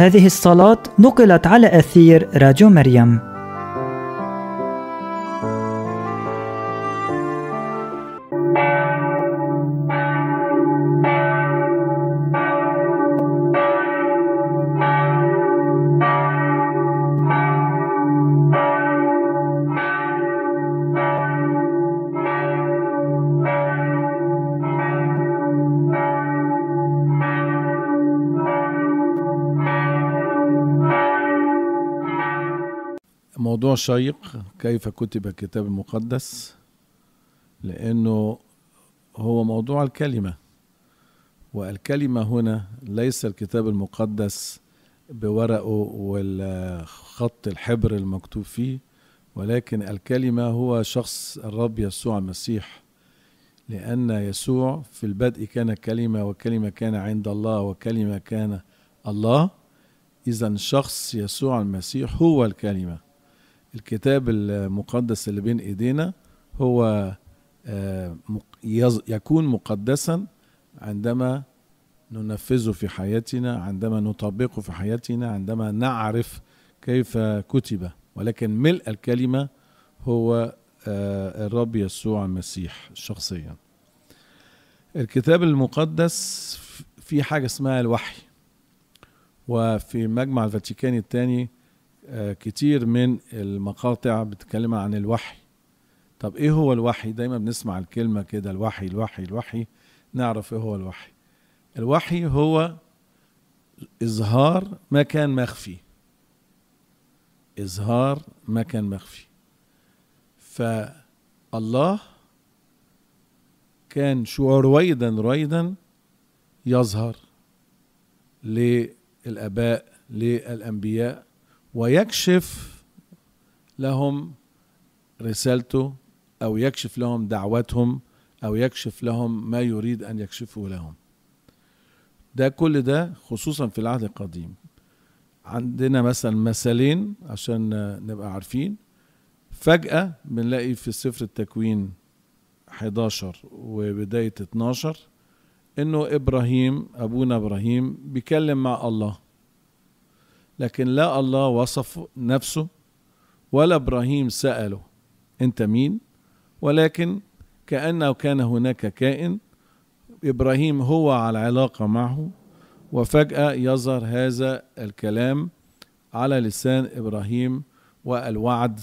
هذه الصلاة نقلت على أثير راديو مريم شيق كيف كتب الكتاب المقدس لأنه هو موضوع الكلمة والكلمة هنا ليس الكتاب المقدس بورقه والخط الحبر المكتوب فيه ولكن الكلمة هو شخص الرب يسوع المسيح لأن يسوع في البدء كان كلمة وكلمة كان عند الله وكلمة كان الله إذا شخص يسوع المسيح هو الكلمة الكتاب المقدس اللي بين ايدينا هو آه، يكون مقدسا عندما ننفذه في حياتنا عندما نطبقه في حياتنا عندما نعرف كيف كتب ولكن ملء الكلمه هو آه، الرب يسوع المسيح شخصيا الكتاب المقدس في حاجه اسمها الوحي وفي مجمع الفاتيكاني الثاني آه، كتير من المقاطع بتتكلم عن الوحي طب ايه هو الوحي دايما بنسمع الكلمة كده الوحي الوحي الوحي نعرف ايه هو الوحي الوحي هو إظهار ما كان مخفي إظهار ما كان مخفي فالله كان شو رويدا رويدا يظهر للآباء للأنبياء ويكشف لهم رسالته او يكشف لهم دعوتهم او يكشف لهم ما يريد ان يكشفه لهم ده كل ده خصوصا في العهد القديم عندنا مثلا مثلين عشان نبقى عارفين فجأة بنلاقي في سفر التكوين 11 وبداية 12 انه ابراهيم ابونا ابراهيم بيكلم مع الله لكن لا الله وصف نفسه ولا ابراهيم ساله انت مين ولكن كانه كان هناك كائن ابراهيم هو على علاقه معه وفجاه يظهر هذا الكلام على لسان ابراهيم والوعد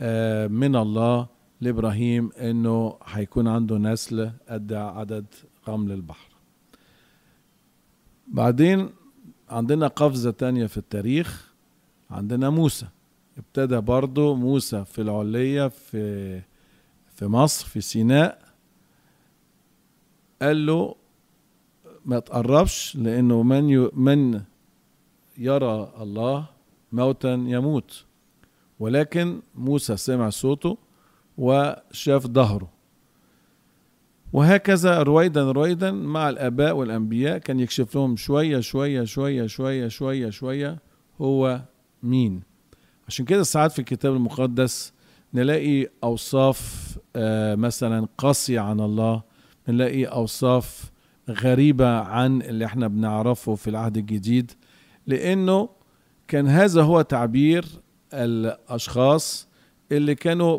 آه، من الله لابراهيم انه هيكون عنده نسل قد عدد رمل البحر بعدين عندنا قفزة تانية في التاريخ عندنا موسى ابتدى برضو موسى في العلية في في مصر في سيناء قال له ما تقربش لأنه من من يرى الله موتا يموت ولكن موسى سمع صوته وشاف ظهره وهكذا رويدا رويدا مع الآباء والأنبياء كان يكشف لهم شوية شوية شوية شوية شوية شوية هو مين عشان كده ساعات في الكتاب المقدس نلاقي أوصاف آه، مثلا قاسية عن الله نلاقي أوصاف غريبة عن اللي احنا بنعرفه في العهد الجديد لأنه كان هذا هو تعبير الأشخاص اللي كانوا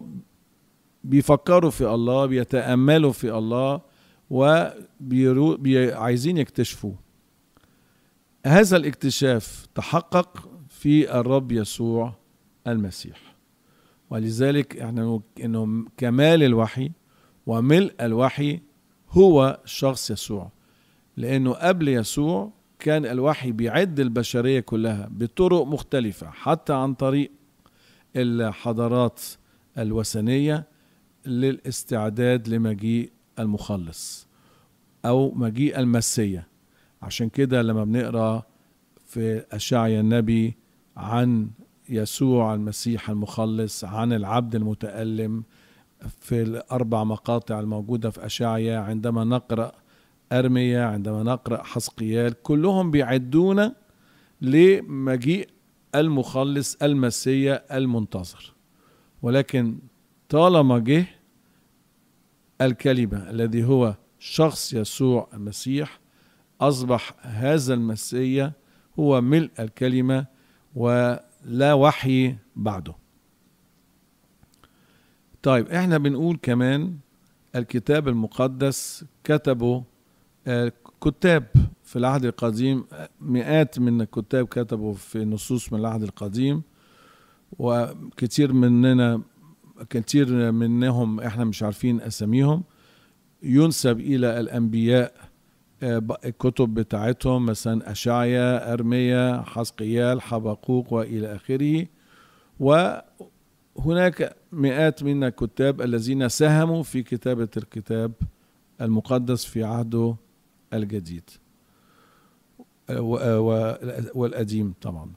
بيفكروا في الله بيتأملوا في الله وعايزين يكتشفوه هذا الاكتشاف تحقق في الرب يسوع المسيح ولذلك احنا انه كمال الوحي وملء الوحي هو شخص يسوع لانه قبل يسوع كان الوحي بيعد البشريه كلها بطرق مختلفه حتى عن طريق الحضارات الوثنيه للاستعداد لمجيء المخلص أو مجيء المسيا عشان كده لما بنقرأ في أشعيا النبي عن يسوع المسيح المخلص عن العبد المتألم في الأربع مقاطع الموجودة في أشعيا عندما نقرأ أرميا عندما نقرأ حسقيال كلهم بيعدونا لمجيء المخلص المسيا المنتظر ولكن طالما جه الكلمة الذي هو شخص يسوع المسيح أصبح هذا المسيا هو ملء الكلمة ولا وحي بعده طيب احنا بنقول كمان الكتاب المقدس كتبه آه، كتاب في العهد القديم مئات من الكتاب كتبوا في نصوص من العهد القديم وكتير مننا كثير منهم احنا مش عارفين اساميهم ينسب الى الانبياء آه، الكتب بتاعتهم مثلا اشعيا ارميا حزقيال حبقوق والى اخره وهناك مئات من الكتاب الذين ساهموا في كتابه الكتاب المقدس في عهده الجديد آه، آه، والقديم طبعا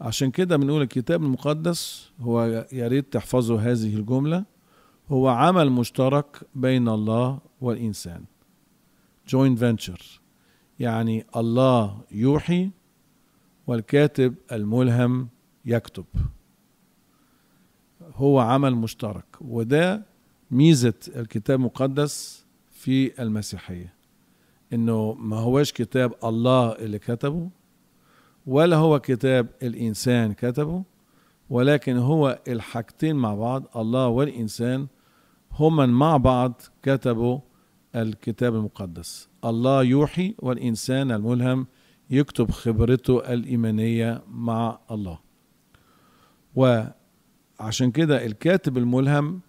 عشان كده بنقول الكتاب المقدس هو يا ريت تحفظوا هذه الجملة هو عمل مشترك بين الله والإنسان joint venture يعني الله يوحي والكاتب الملهم يكتب هو عمل مشترك وده ميزة الكتاب المقدس في المسيحية انه ما هوش كتاب الله اللي كتبه ولا هو كتاب الإنسان كتبه ولكن هو الحاجتين مع بعض الله والإنسان هما مع بعض كتبوا الكتاب المقدس الله يوحي والإنسان الملهم يكتب خبرته الإيمانية مع الله وعشان كده الكاتب الملهم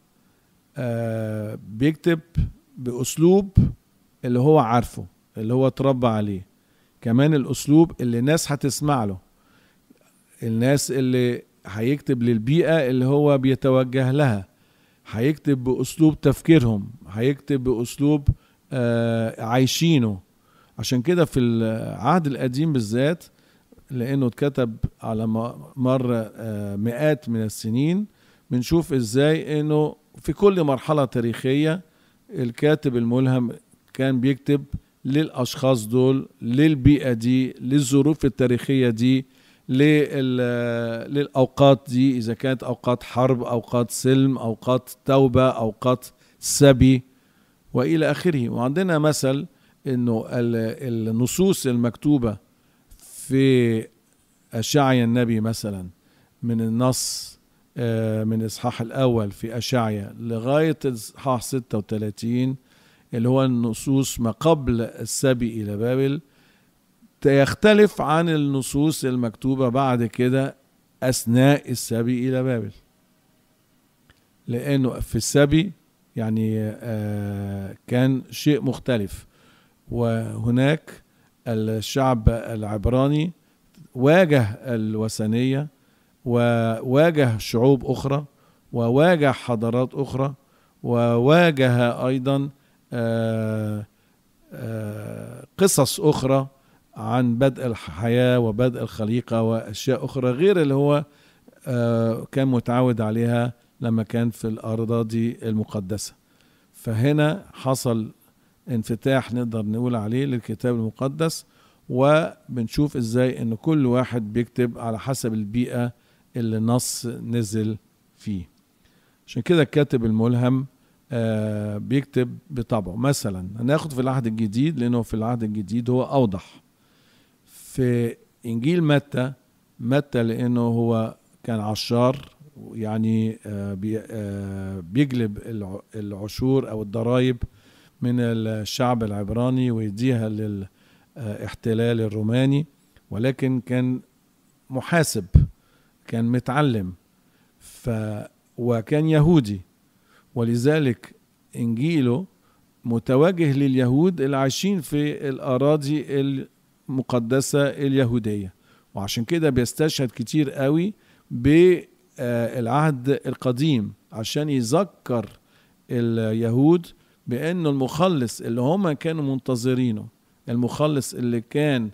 آه، بيكتب بأسلوب اللي هو عارفه اللي هو اتربى عليه كمان الاسلوب اللي الناس هتسمع له الناس اللي هيكتب للبيئه اللي هو بيتوجه لها هيكتب باسلوب تفكيرهم هيكتب باسلوب آه عايشينه عشان كده في العهد القديم بالذات لانه اتكتب على مر آه مئات من السنين بنشوف ازاي انه في كل مرحله تاريخيه الكاتب الملهم كان بيكتب للأشخاص دول للبيئة دي للظروف التاريخية دي للأوقات دي إذا كانت أوقات حرب أوقات سلم أوقات توبة أوقات سبي وإلى آخره وعندنا مثل أنه النصوص المكتوبة في أشعيا النبي مثلا من النص آه، من إصحاح الأول في أشعيا لغاية إصحاح 36 اللي هو النصوص ما قبل السبي إلى بابل يختلف عن النصوص المكتوبة بعد كده أثناء السبي إلى بابل لأنه في السبي يعني آه، كان شيء مختلف وهناك الشعب العبراني واجه الوثنية وواجه شعوب أخرى وواجه حضارات أخرى وواجه أيضا آه، آه، قصص أخرى عن بدء الحياة وبدء الخليقة وأشياء أخرى غير اللي هو آه، كان متعود عليها لما كان في الأراضي المقدسة فهنا حصل انفتاح نقدر نقول عليه للكتاب المقدس وبنشوف ازاي ان كل واحد بيكتب على حسب البيئة اللي النص نزل فيه عشان كده الكاتب الملهم آه، بيكتب بطبعه مثلا هناخد في العهد الجديد لانه في العهد الجديد هو اوضح في انجيل متى متى لانه هو كان عشار يعني آه، آه، بيجلب العشور او الضرائب من الشعب العبراني ويديها للاحتلال الروماني ولكن كان محاسب كان متعلم ف وكان يهودي ولذلك انجيله متوجه لليهود اللي عايشين في الاراضي المقدسه اليهوديه وعشان كده بيستشهد كتير قوي بالعهد القديم عشان يذكر اليهود بانه المخلص اللي هم كانوا منتظرينه المخلص اللي كان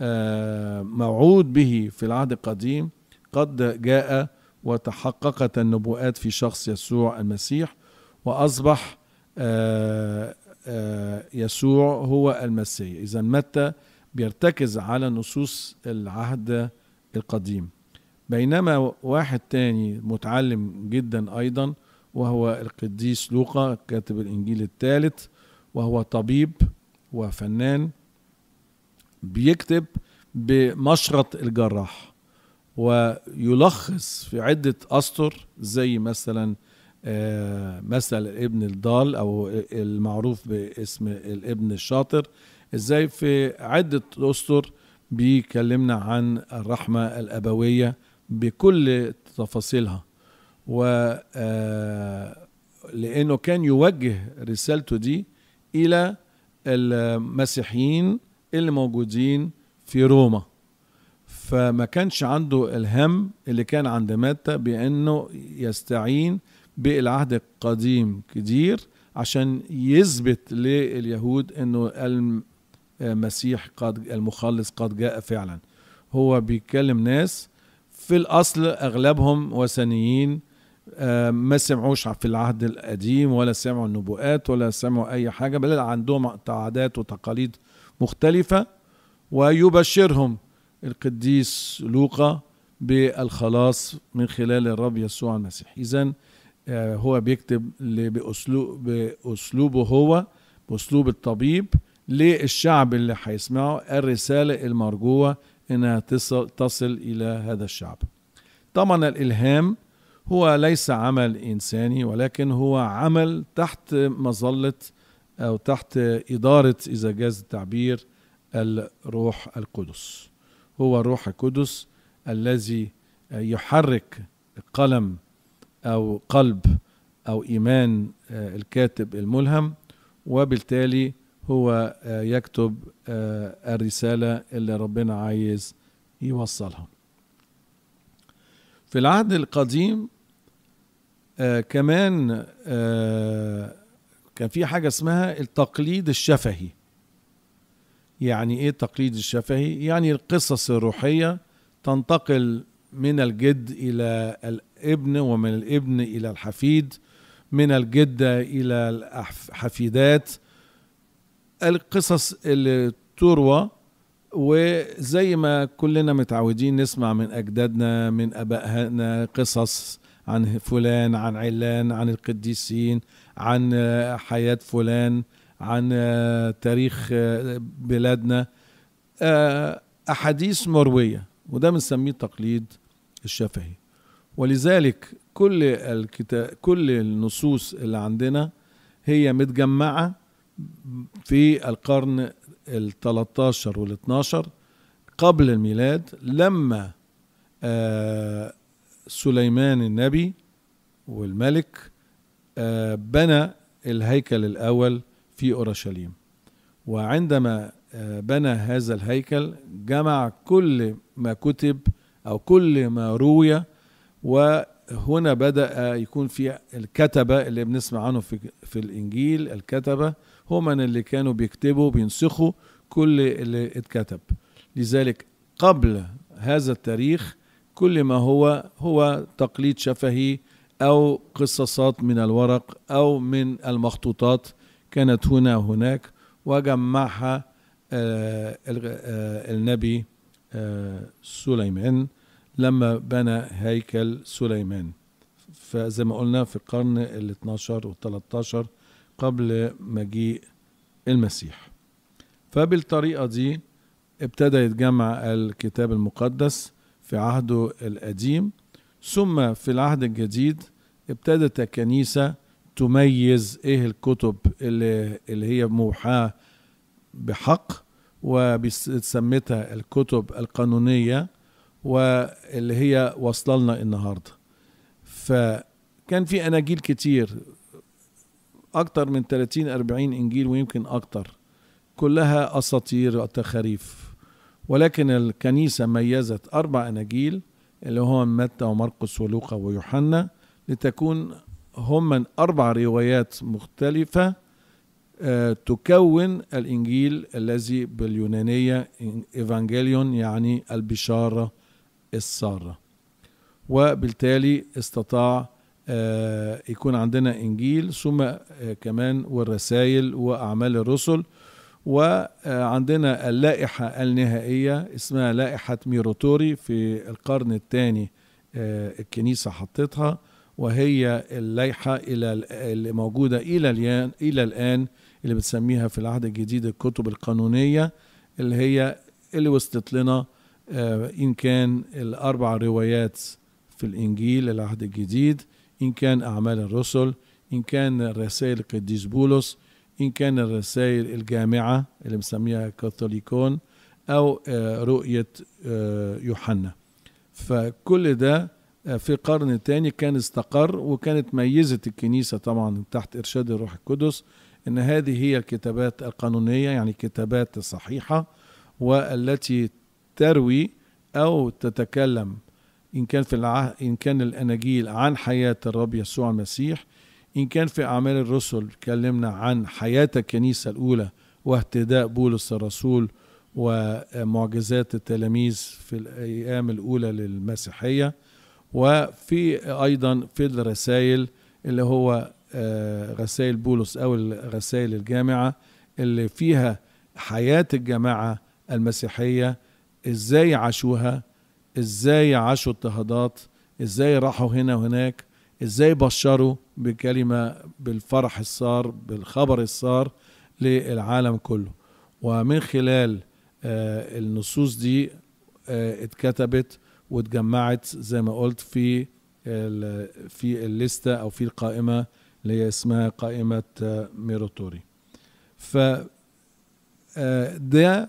آه، موعود به في العهد القديم قد جاء وتحققت النبوءات في شخص يسوع المسيح وأصبح آه، آه، يسوع هو المسيح إذا متى بيرتكز على نصوص العهد القديم بينما واحد تاني متعلم جدا أيضا وهو القديس لوقا كاتب الإنجيل الثالث وهو طبيب وفنان بيكتب بمشرط الجراح ويلخص في عدة أسطر زي مثلا آه، مثل ابن الضال أو المعروف باسم الابن الشاطر ازاي في عدة أسطر بيكلمنا عن الرحمة الأبوية بكل تفاصيلها و آه، لأنه كان يوجه رسالته دي إلى المسيحيين اللي موجودين في روما فما كانش عنده الهم اللي كان عند متى بأنه يستعين بالعهد القديم كتير عشان يثبت لليهود أنه المسيح قد المخلص قد جاء فعلا هو بيكلم ناس في الأصل أغلبهم وثنيين آه، ما سمعوش في العهد القديم ولا سمعوا النبوءات ولا سمعوا أي حاجة بل عندهم عادات وتقاليد مختلفة ويبشرهم القديس لوقا بالخلاص من خلال الرب يسوع المسيح إذا آه، هو بيكتب بأسلوب بأسلوبه هو بأسلوب الطبيب للشعب اللي هيسمعه الرسالة المرجوة إنها تصل, تصل إلى هذا الشعب طبعا الإلهام هو ليس عمل إنساني ولكن هو عمل تحت مظلة أو تحت إدارة إذا جاز التعبير الروح القدس هو الروح القدس الذي يحرك قلم او قلب او ايمان آه، الكاتب الملهم وبالتالي هو آه، يكتب آه، الرساله اللي ربنا عايز يوصلها في العهد القديم كمان كان في حاجه اسمها التقليد الشفهي يعني ايه التقليد الشفهي يعني القصص الروحيه تنتقل من الجد الى الابن ومن الابن الى الحفيد من الجده الى الحفيدات القصص اللي تروى وزي ما كلنا متعودين نسمع من اجدادنا من ابائنا قصص عن فلان عن علان عن القديسين عن حياه فلان عن آه، تاريخ آه، بلادنا آه، أحاديث مروية وده بنسميه تقليد الشفهي ولذلك كل الكتاب كل النصوص اللي عندنا هي متجمعة في القرن ال 13 وال 12 قبل الميلاد لما سليمان النبي والملك بنى الهيكل الأول في اورشليم وعندما آه، بنى هذا الهيكل جمع كل ما كتب او كل ما روي وهنا بدا يكون في الكتبه اللي بنسمع عنه في في الانجيل الكتبه هم اللي كانوا بيكتبوا بينسخوا كل اللي اتكتب لذلك قبل هذا التاريخ كل ما هو هو تقليد شفهي او قصصات من الورق او من المخطوطات كانت هنا هناك وجمعها آه، آه، النبي آه، سليمان لما بنى هيكل سليمان فزي ما قلنا في القرن ال 12 وال 13 قبل مجيء المسيح فبالطريقة دي ابتدى يتجمع الكتاب المقدس في عهده القديم ثم في العهد الجديد ابتدت الكنيسة تميز ايه الكتب اللي, اللي هي موحاه بحق وسميتها الكتب القانونيه واللي هي واصله لنا النهارده فكان في اناجيل كتير اكتر من 30 40 انجيل ويمكن اكتر كلها اساطير وتخاريف ولكن الكنيسه ميزت اربع اناجيل اللي هم متى ومرقس ولوقا ويوحنا لتكون هم من أربع روايات مختلفة آه، تكون الإنجيل الذي باليونانية إيفانجيليون يعني البشارة السارة وبالتالي استطاع آه، يكون عندنا إنجيل ثم آه، كمان والرسائل وأعمال الرسل وعندنا اللائحة النهائية اسمها لائحة ميروتوري في القرن الثاني الكنيسة حطتها وهي اللائحة إلى اللي موجودة إلى الآن إلى الآن اللي بنسميها في العهد الجديد الكتب القانونية اللي هي اللي وصلت لنا آه، إن كان الأربع روايات في الإنجيل العهد الجديد إن كان أعمال الرسل إن كان رسائل القديس بولس إن كان الرسائل الجامعة اللي بنسميها كاثوليكون أو آه، رؤية آه، يوحنا فكل ده آه، في القرن الثاني كان استقر وكانت ميزة الكنيسة طبعا تحت إرشاد الروح القدس أن هذه هي الكتابات القانونية يعني كتابات الصحيحة والتي تروي أو تتكلم إن كان في العه... إن كان الأناجيل عن حياة الرب يسوع المسيح إن كان في أعمال الرسل تكلمنا عن حياة الكنيسة الأولى واهتداء بولس الرسول ومعجزات التلاميذ في الأيام الأولى للمسيحية وفي ايضا في الرسائل اللي هو آه، رسائل بولس او رسائل الجامعه اللي فيها حياه الجماعه المسيحيه ازاي عاشوها ازاي عاشوا اضطهادات ازاي راحوا هنا وهناك ازاي بشروا بكلمه بالفرح الصار بالخبر الصار للعالم كله ومن خلال آه، النصوص دي آه، اتكتبت واتجمعت زي ما قلت في في الليستة أو في القائمة اللي هي اسمها قائمة ميروتوري ف ده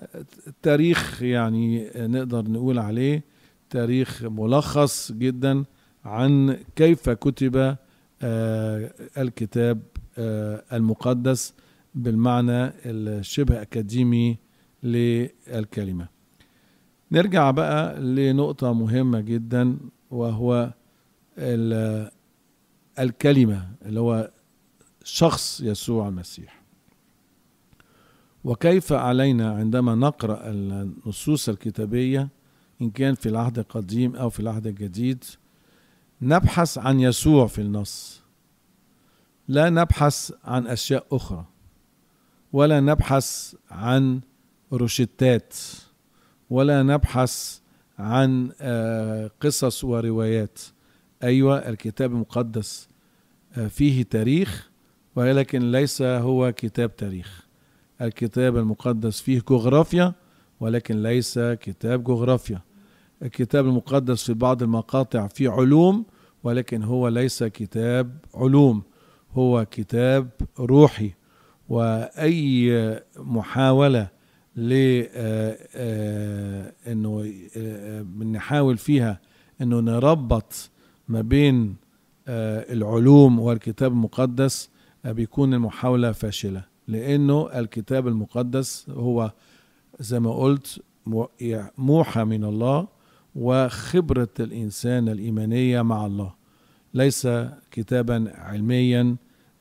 تاريخ يعني نقدر نقول عليه تاريخ ملخص جدا عن كيف كتب آه، الكتاب آه، المقدس بالمعنى الشبه أكاديمي للكلمة نرجع بقى لنقطة مهمة جدا وهو الكلمة اللي هو شخص يسوع المسيح وكيف علينا عندما نقرأ النصوص الكتابية إن كان في العهد القديم أو في العهد الجديد نبحث عن يسوع في النص لا نبحث عن أشياء أخرى ولا نبحث عن روشتات ولا نبحث عن آه، قصص وروايات ايوه الكتاب المقدس آه، فيه تاريخ ولكن ليس هو كتاب تاريخ الكتاب المقدس فيه جغرافيا ولكن ليس كتاب جغرافيا الكتاب المقدس في بعض المقاطع فيه علوم ولكن هو ليس كتاب علوم هو كتاب روحي واي محاوله ل آه، آه، انه آه، بنحاول فيها انه نربط ما بين العلوم والكتاب المقدس بيكون المحاولة فاشلة لأنه الكتاب المقدس هو زي ما قلت موحى من الله وخبرة الإنسان الإيمانية مع الله ليس كتابا علميا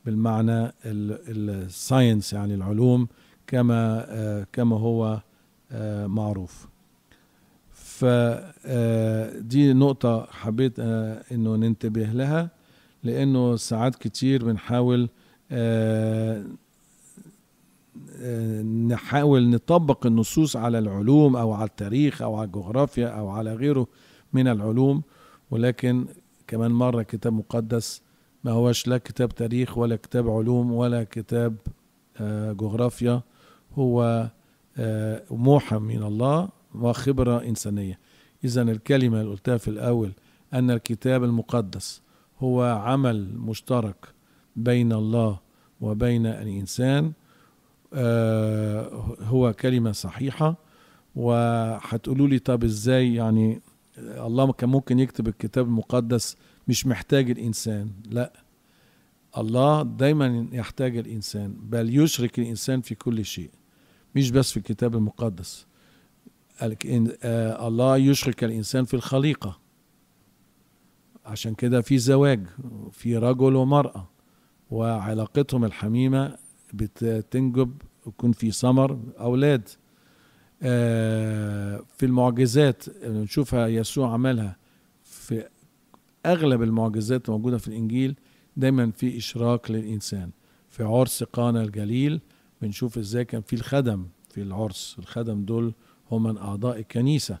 بالمعنى الساينس يعني العلوم كما آه، كما هو آه، معروف فدي آه، نقطة حبيت انه ننتبه لها لانه ساعات كتير بنحاول نحاول نطبق النصوص على العلوم او على التاريخ او على الجغرافيا او على غيره من العلوم ولكن كمان مرة كتاب مقدس ما هوش لا كتاب تاريخ ولا كتاب علوم ولا كتاب جغرافيا هو آه، موحى من الله وخبرة إنسانية إذا الكلمة اللي قلتها في الأول أن الكتاب المقدس هو عمل مشترك بين الله وبين الإنسان آه، هو كلمة صحيحة وهتقولوا لي طب إزاي يعني الله كان ممكن يكتب الكتاب المقدس مش محتاج الإنسان لا الله دايما يحتاج الإنسان بل يشرك الإنسان في كل شيء مش بس في الكتاب المقدس إن آه الله يشرك الإنسان في الخليقة عشان كده في زواج في رجل ومرأة وعلاقتهم الحميمة بتنجب يكون في ثمر أولاد آه في المعجزات اللي نشوفها يسوع عملها في أغلب المعجزات الموجودة في الإنجيل دايما في إشراك للإنسان في عرس قانا الجليل بنشوف ازاي كان في الخدم في العرس الخدم دول هم من اعضاء الكنيسه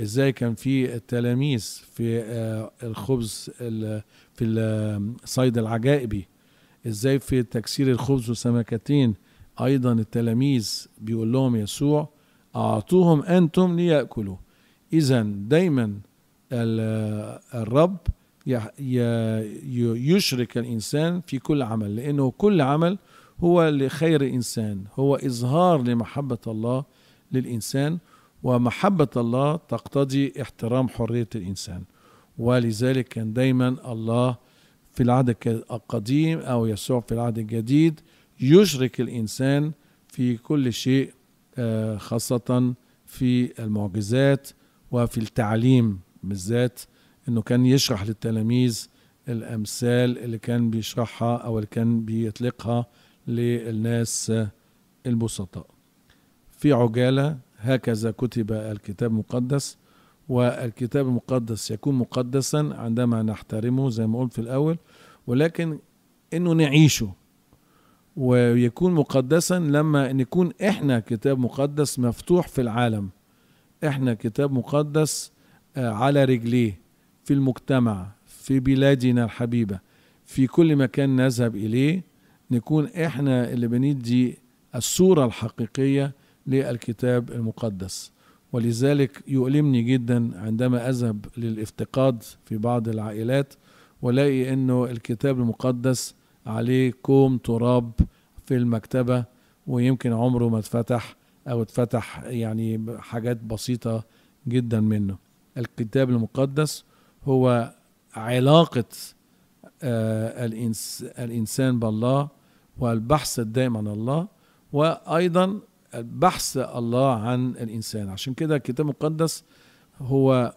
ازاي كان في التلاميذ في آه، الخبز في الصيد العجائبي ازاي في تكسير الخبز وسمكتين ايضا التلاميذ بيقول لهم يسوع اعطوهم انتم لياكلوا اذا دايما الرب يشرك الانسان في كل عمل لانه كل عمل هو لخير إنسان هو إظهار لمحبة الله للإنسان ومحبة الله تقتضي احترام حرية الإنسان ولذلك كان دايما الله في العهد القديم أو يسوع في العهد الجديد يشرك الإنسان في كل شيء آه، خاصة في المعجزات وفي التعليم بالذات انه كان يشرح للتلاميذ الامثال اللي كان بيشرحها او اللي كان بيطلقها للناس البسطاء في عجالة هكذا كتب الكتاب المقدس والكتاب المقدس يكون مقدسا عندما نحترمه زي ما قلت في الأول ولكن انه نعيشه ويكون مقدسا لما نكون احنا كتاب مقدس مفتوح في العالم احنا كتاب مقدس آه، على رجليه في المجتمع في بلادنا الحبيبه في كل مكان نذهب اليه نكون احنا اللي بندي الصورة الحقيقية للكتاب المقدس ولذلك يؤلمني جدا عندما أذهب للافتقاد في بعض العائلات ولاقي أنه الكتاب المقدس عليه كوم تراب في المكتبة ويمكن عمره ما اتفتح أو اتفتح يعني حاجات بسيطة جدا منه الكتاب المقدس هو علاقة آه، الإنسان بالله والبحث الدائم عن الله وأيضا بحث الله عن الإنسان عشان كده الكتاب المقدس هو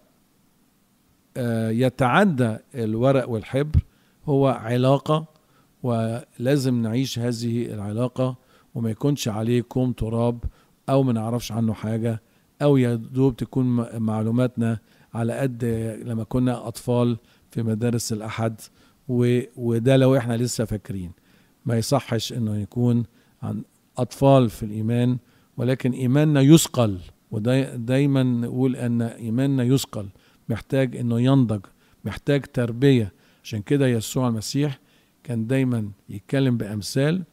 آه، يتعدى الورق والحبر هو علاقة ولازم نعيش هذه العلاقة وما يكونش عليه كوم تراب أو ما نعرفش عنه حاجة أو يا دوب تكون معلوماتنا على قد لما كنا أطفال في مدارس الأحد وده لو إحنا لسه فاكرين ما يصحش انه يكون عن اطفال في الايمان ولكن ايماننا يثقل ودايما نقول ان ايماننا يثقل محتاج انه ينضج محتاج تربيه عشان كده يسوع المسيح كان دايما يتكلم بامثال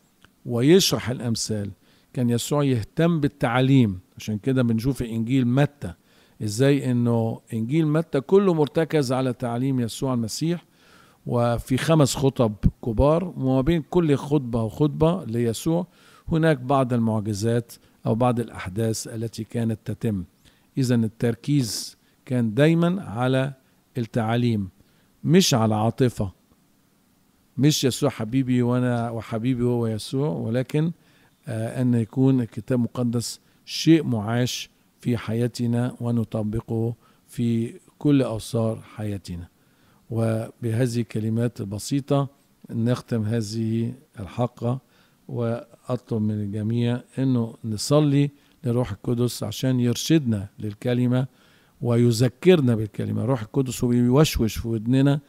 ويشرح الامثال كان يسوع يهتم بالتعليم عشان كده بنشوف انجيل متى ازاي انه انجيل متى كله مرتكز على تعليم يسوع المسيح وفي خمس خطب كبار وما بين كل خطبة وخطبة ليسوع هناك بعض المعجزات أو بعض الأحداث التي كانت تتم إذا التركيز كان دايما على التعاليم مش على عاطفة مش يسوع حبيبي وأنا وحبيبي هو يسوع ولكن آه، أن يكون الكتاب المقدس شيء معاش في حياتنا ونطبقه في كل أوصار حياتنا وبهذه الكلمات البسيطة نختم هذه الحلقة وأطلب من الجميع أنه نصلي للروح القدس عشان يرشدنا للكلمة ويذكرنا بالكلمة روح القدس ويوشوش في ودننا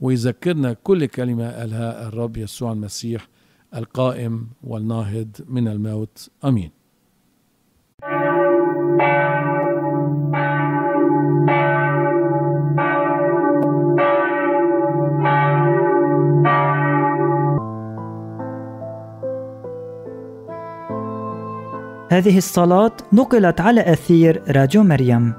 ويذكرنا كل كلمة قالها الرب يسوع المسيح القائم والناهض من الموت امين هذه الصلاة نقلت على أثير راديو مريم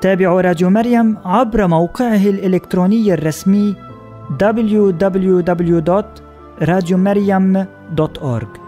تابعوا راديو مريم عبر موقعه الإلكتروني الرسمي www.radiomariam.org